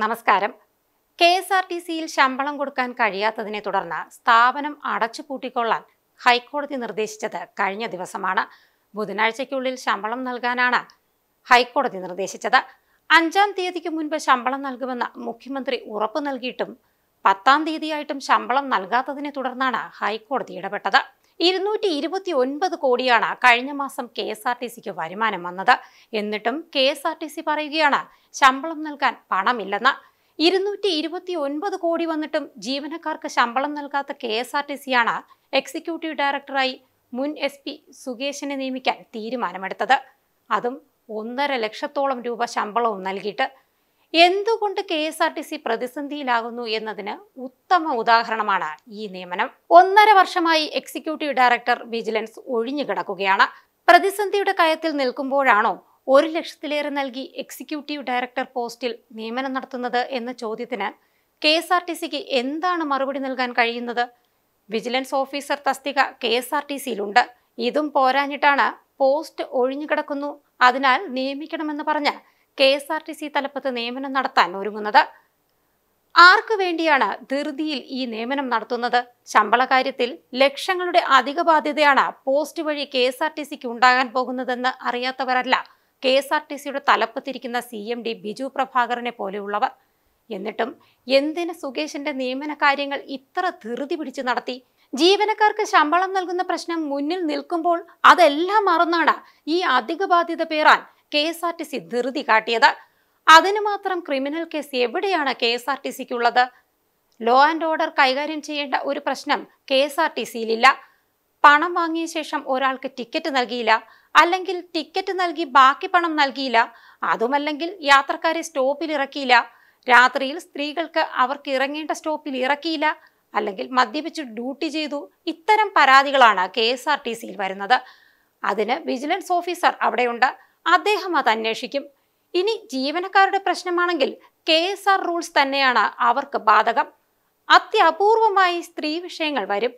നമസ്കാരം K S R T സിയിൽ ശമ്പളം കൊടുക്കാൻ കഴിയാത്തതിനെ തുടർന്ന് സ്ഥാപനം അടച്ചുപൂട്ടിക്കൊള്ളാൻ ഹൈക്കോടതി നിർദ്ദേശിച്ചത് കഴിഞ്ഞ ദിവസമാണ് ബുധനാഴ്ചയ്ക്കുള്ളിൽ ശമ്പളം നൽകാനാണ് ഹൈക്കോടതി നിർദ്ദേശിച്ചത് അഞ്ചാം തീയതിക്ക് മുൻപ് ശമ്പളം നൽകുമെന്ന് മുഖ്യമന്ത്രി ഉറപ്പു നൽകിയിട്ടും പത്താം തീയതിയായിട്ടും ശമ്പളം നൽകാത്തതിനെ തുടർന്നാണ് ഹൈക്കോടതി ഇടപെട്ടത് ഇരുന്നൂറ്റി ഇരുപത്തി ഒൻപത് കോടിയാണ് കഴിഞ്ഞ മാസം കെ എസ് ആർ ടി സിക്ക് വരുമാനം വന്നത് എന്നിട്ടും K S R T C പറയുകയാണ് ശമ്പളം നൽകാൻ പണമില്ലെന്ന് ഇരുന്നൂറ്റി ഇരുപത്തി ഒൻപത് കോടി വന്നിട്ടും ജീവനക്കാർക്ക് ശമ്പളം നൽകാത്ത കെ എസ് ആർ ടി സിയാണ് എക്സിക്യൂട്ടീവ് ഡയറക്ടറായി മുൻ എസ് പി സുകേഷിനെ നിയമിക്കാൻ തീരുമാനമെടുത്തത് അതും ഒന്നര ലക്ഷത്തോളം രൂപ ശമ്പളവും നൽകിയിട്ട് എന്തുകൊണ്ട് K S R T C പ്രതിസന്ധിയിലാകുന്നു എന്നതിന് ഉത്തമ ഉദാഹരണമാണ് ഈ നിയമനം ഒന്നര വർഷമായി എക്സിക്യൂട്ടീവ് ഡയറക്ടർ വിജിലൻസ് ഒഴിഞ്ഞു കിടക്കുകയാണ് പ്രതിസന്ധിയുടെ കയത്തിൽ നിൽക്കുമ്പോഴാണോ ഒരു ലക്ഷത്തിലേറെ നൽകി എക്സിക്യൂട്ടീവ് ഡയറക്ടർ പോസ്റ്റിൽ നിയമനം നടത്തുന്നത് എന്ന ചോദ്യത്തിന് കെ എസ് ആർ ടി സിക്ക് എന്താണ് മറുപടി നൽകാൻ കഴിയുന്നത് വിജിലൻസ് ഓഫീസർ തസ്തിക കെ എസ് ആർ ടി സിയിലുണ്ട് ഇതും പോരാഞ്ഞിട്ടാണ് പോസ്റ്റ് ഒഴിഞ്ഞു കിടക്കുന്നു അതിനാൽ നിയമിക്കണമെന്ന് പറഞ്ഞ് K S R T C തലപ്പത്ത് നിയമനം നടത്താൻ ഒരുങ്ങുന്നത് ആർക്കു വേണ്ടിയാണ് ധൃതിയിൽ ഈ നിയമനം നടത്തുന്നത് ശമ്പള കാര്യത്തിൽ ലക്ഷങ്ങളുടെ അധിക ബാധ്യതയാണ് പോസ്റ്റ് വഴി കെ എസ് ആർ ടി സിക്ക് ഉണ്ടാകാൻ പോകുന്നതെന്ന് അറിയാത്തവരല്ല കെ എസ് ആർ ടി സിയുടെ തലപ്പത്തിരിക്കുന്ന സി എം ഡി ബിജു പ്രഭാകരനെ പോലെയുള്ളവർ എന്നിട്ടും എന്തിന് സുകേഷിന്റെ നിയമന കാര്യങ്ങൾ ഇത്ര ധൃതി പിടിച്ച് നടത്തി ജീവനക്കാർക്ക് ശമ്പളം നൽകുന്ന പ്രശ്നം മുന്നിൽ നിൽക്കുമ്പോൾ അതെല്ലാം മറന്നാണ് ഈ അധിക ബാധ്യത പേറാൻ K S R T C ധൃതി കാട്ടിയത് അതിനു മാത്രം ക്രിമിനൽ കേസ് എവിടെയാണ് കെ എസ് ആർ ടി സിക്കുള്ളത് ലോ ആൻഡ് ഓർഡർ കൈകാര്യം ചെയ്യേണ്ട ഒരു പ്രശ്നം കെ എസ് ആർ ടി സിയിലില്ല പണം വാങ്ങിയ ശേഷം ഒരാൾക്ക് ടിക്കറ്റ് നൽകിയില്ല അല്ലെങ്കിൽ ടിക്കറ്റ് നൽകി ബാക്കി പണം നൽകിയില്ല അതുമല്ലെങ്കിൽ യാത്രക്കാരെ സ്റ്റോപ്പിൽ ഇറക്കിയില്ല രാത്രിയിൽ സ്ത്രീകൾക്ക് അവർക്ക് ഇറങ്ങേണ്ട സ്റ്റോപ്പിൽ ഇറക്കിയില്ല അല്ലെങ്കിൽ മദ്യപിച്ച് ഡ്യൂട്ടി ചെയ്തു ഇത്തരം പരാതികളാണ് കെ എസ് ആർ ടി സിയിൽ വരുന്നത് അതിന് വിജിലൻസ് ഓഫീസർ അവിടെയുണ്ട് അദ്ദേഹം അത് അന്വേഷിക്കും ഇനി ജീവനക്കാരുടെ പ്രശ്നമാണെങ്കിൽ കെ എസ് ആർ റൂൾസ് തന്നെയാണ് അവർക്ക് ബാധകം അത്യപൂർവമായി സ്ത്രീ വിഷയങ്ങൾ വരും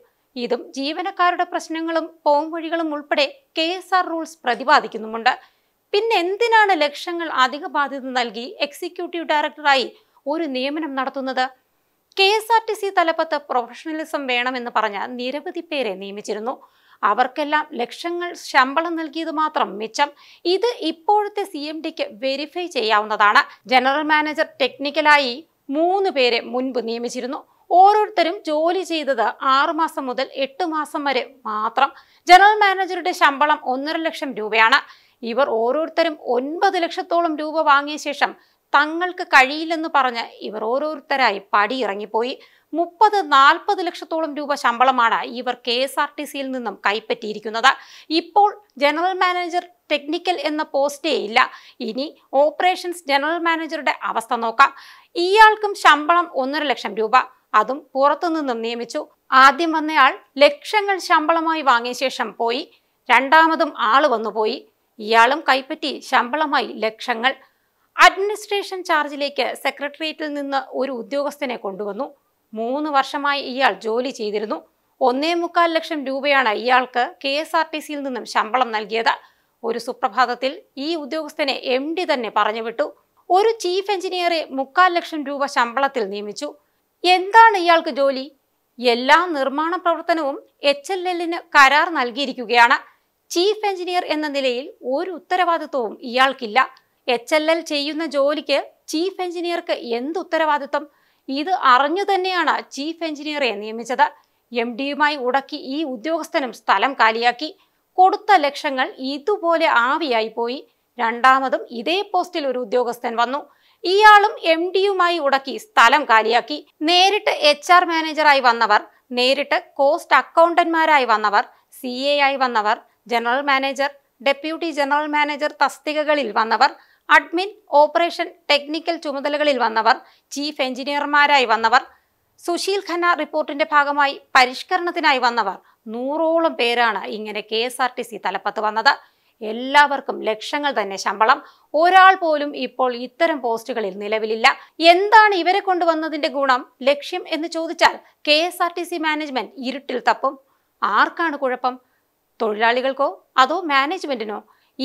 ഇതും ജീവനക്കാരുടെ പ്രശ്നങ്ങളും പോംവഴികളും ഉൾപ്പെടെ കെ എസ് ആർ റൂൾസ് പ്രതിപാദിക്കുന്നുമുണ്ട് പിന്നെ എന്തിനാണ് ലക്ഷങ്ങൾ അധിക ബാധ്യത നൽകി എക്സിക്യൂട്ടീവ് ഡയറക്ടറായി ഒരു നിയമനം നടത്തുന്നത് K S R T C തലപ്പത്ത് പ്രൊഫഷണലിസം വേണമെന്ന് പറഞ്ഞ നിരവധി പേരെ നിയമിച്ചിരുന്നു അവർക്കെല്ലാം ലക്ഷങ്ങൾ ശമ്പളം നൽകിയത് മാത്രം മിച്ചം ഇത് ഇപ്പോഴത്തെ സി എം ഡിക്ക് വെരിഫൈ ചെയ്യാവുന്നതാണ് ജനറൽ മാനേജർ ടെക്നിക്കലായി മൂന്ന് പേരെ മുൻപ് നിയമിച്ചിരുന്നു ഓരോരുത്തരും ജോലി ചെയ്തത് ആറുമാസം മുതൽ എട്ട് മാസം വരെ മാത്രം ജനറൽ മാനേജറുടെ ശമ്പളം ഒന്നര ലക്ഷം രൂപയാണ് ഇവർ ഓരോരുത്തരും ഒൻപത് ലക്ഷത്തോളം രൂപ വാങ്ങിയ ശേഷം തങ്ങൾക്ക് കഴിയില്ലെന്ന് പറഞ്ഞ് ഇവർ ഓരോരുത്തരായി പടിയിറങ്ങിപ്പോയി മുപ്പത് നാൽപ്പത് ലക്ഷത്തോളം രൂപ ശമ്പളമാണ് ഇവർ കെ എസ് ആർ ടി സിയിൽ നിന്നും കൈപ്പറ്റിയിരിക്കുന്നത് ഇപ്പോൾ ജനറൽ മാനേജർ ടെക്നിക്കൽ എന്ന പോസ്റ്റേ ഇല്ല ഇനി ഓപ്പറേഷൻസ് ജനറൽ മാനേജറുടെ അവസ്ഥ നോക്കാം ഇയാൾക്കും ശമ്പളം ഒന്നര ലക്ഷം രൂപ അതും പുറത്തുനിന്നും നിയമിച്ചു ആദ്യം വന്നയാൾ ലക്ഷങ്ങൾ ശമ്പളമായി വാങ്ങിയ ശേഷം പോയി രണ്ടാമതും ആള് വന്നുപോയി ഇയാളും കൈപ്പറ്റി ശമ്പളമായി ലക്ഷങ്ങൾ അഡ്മിനിസ്ട്രേഷൻ ചാർജിലേക്ക് സെക്രട്ടേറിയറ്റിൽ നിന്ന് ഒരു ഉദ്യോഗസ്ഥനെ കൊണ്ടുവന്നു മൂന്ന് വർഷമായി ഇയാൾ ജോലി ചെയ്തിരുന്നു ഒന്നേ മുക്കാൽ ലക്ഷം രൂപയാണ് ഇയാൾക്ക് കെ എസ് ആർ ടി സിയിൽ നിന്നും ശമ്പളം നൽകിയത് ഒരു സുപ്രഭാതത്തിൽ ഈ ഉദ്യോഗസ്ഥനെ എം ഡി തന്നെ വിട്ടു ഒരു ചീഫ് എഞ്ചിനീയറെ മുക്കാൽ ലക്ഷം രൂപ ശമ്പളത്തിൽ നിയമിച്ചു എന്താണ് ഇയാൾക്ക് ജോലി എല്ലാ നിർമ്മാണ പ്രവർത്തനവും എച്ച് എൽ എല്ലിന് കരാർ നൽകിയിരിക്കുകയാണ് ചീഫ് എഞ്ചിനീയർ എന്ന നിലയിൽ ഒരു ഉത്തരവാദിത്വവും ഇയാൾക്കില്ല എച്ച് എൽ എൽ ചെയ്യുന്ന ജോലിക്ക് ചീഫ് എഞ്ചിനീയർക്ക് എന്ത് ഉത്തരവാദിത്വം ഇത് അറിഞ്ഞു തന്നെയാണ് ചീഫ് എഞ്ചിനീയറെ നിയമിച്ചത് എം ഡിയുമായി ഉടക്കി ഈ ഉദ്യോഗസ്ഥനും സ്ഥലം കാലിയാക്കി കൊടുത്ത ലക്ഷങ്ങൾ ഇതുപോലെ ആവിയായി പോയി രണ്ടാമതും ഇതേ പോസ്റ്റിൽ ഒരു ഉദ്യോഗസ്ഥൻ വന്നു ഇയാളും എം ഡിയുമായി ഉടക്കി സ്ഥലം കാലിയാക്കി നേരിട്ട് എച്ച് ആർ മാനേജറായി വന്നവർ നേരിട്ട് കോസ്റ്റ് അക്കൗണ്ടന്റ്മാരായി വന്നവർ സി എ ആയി വന്നവർ general manager deputy general manager തസ്തികകളിൽ വന്നവർ അഡ്മിൻ ഓപ്പറേഷൻ ടെക്നിക്കൽ ചുമതലകളിൽ വന്നവർ ചീഫ് എഞ്ചിനീയർമാരായി വന്നവർ സുശീൽ ഖന്ന റിപ്പോർട്ടിന്റെ ഭാഗമായി പരിഷ്കരണത്തിനായി വന്നവർ നൂറോളം പേരാണ് ഇങ്ങനെ K S R T C തലപ്പത്ത് വന്നത് എല്ലാവർക്കും ലക്ഷങ്ങൾ തന്നെ ശമ്പളം ഒരാൾ പോലും ഇപ്പോൾ ഇത്തരം പോസ്റ്റുകളിൽ നിലവിലില്ല എന്താണ് ഇവരെ കൊണ്ടുവന്നതിന്റെ ഗുണം ലക്ഷ്യം എന്ന് ചോദിച്ചാൽ K S R T C management ഇരുട്ടിൽ തപ്പും ആർക്കാണ് കുഴപ്പം തൊഴിലാളികൾക്കോ അതോ മാനേജ്മെന്റിനോ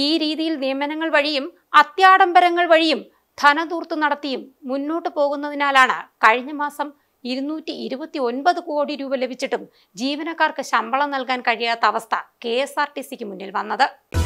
ഈ രീതിയിൽ നിയമനങ്ങൾ വഴിയും അത്യാഡംബരങ്ങൾ വഴിയും ധനതൂർത്ത് നടത്തിയും മുന്നോട്ട് പോകുന്നതിനാലാണ് കഴിഞ്ഞ മാസം ഇരുന്നൂറ്റി ഇരുപത്തി ഒൻപത് കോടി രൂപ ലഭിച്ചിട്ടും ജീവനക്കാർക്ക് ശമ്പളം നൽകാൻ കഴിയാത്ത അവസ്ഥ കെ എസ് ആർ ടി സിക്ക് മുന്നിൽ വന്നത്